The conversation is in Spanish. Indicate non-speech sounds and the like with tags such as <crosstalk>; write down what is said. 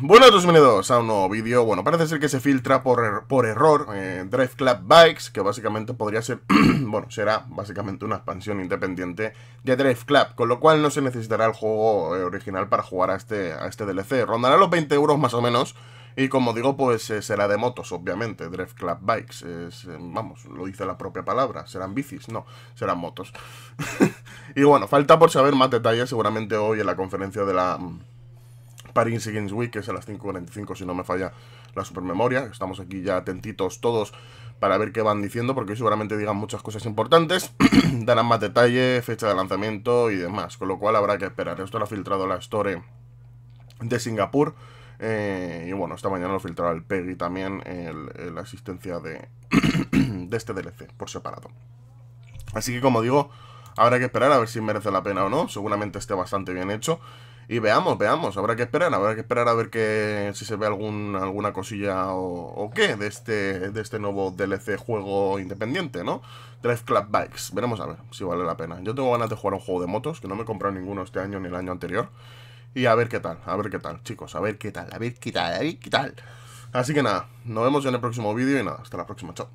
Buenos días, bienvenidos a un nuevo vídeo. Bueno, parece ser que se filtra por, er-, por error eh, Club Bikes, que básicamente podría ser, <clears throat> bueno, será básicamente una expansión independiente de Drive Club, con lo cual no se necesitará el juego eh, original para jugar a este, a este DLC. Rondará los 20 euros más o menos, y como digo, pues eh, será de motos, obviamente, Drive Club Bikes. Es, eh, vamos, lo dice la propia palabra, serán bicis, no, serán motos. <laughs> y bueno, falta por saber más detalles seguramente hoy en la conferencia de la... Mm, París Games Week, que es a las 5.45 si no me falla la supermemoria. Estamos aquí ya atentitos todos para ver qué van diciendo, porque seguramente digan muchas cosas importantes, <clears throat> darán más detalle, fecha de lanzamiento y demás, con lo cual habrá que esperar. Esto lo ha filtrado la Store de Singapur. Eh, y bueno, esta mañana lo filtrará el Peggy también, la existencia de, <clears throat> de este DLC por separado. Así que como digo, habrá que esperar a ver si merece la pena o no. Seguramente esté bastante bien hecho. Y veamos, veamos, habrá que esperar, habrá que esperar a ver si se ve alguna cosilla o, qué de este, de este nuevo DLC juego independiente, ¿no? Drive Club Bikes, veremos a ver si vale la pena. Yo tengo ganas de jugar un juego de motos, que no me he comprado ninguno este año ni el año anterior. Y a ver qué tal, a ver qué tal, chicos, a ver qué tal, a ver qué tal, a ver qué tal. Así que nada, nos vemos en el próximo vídeo y nada, hasta la próxima, chao.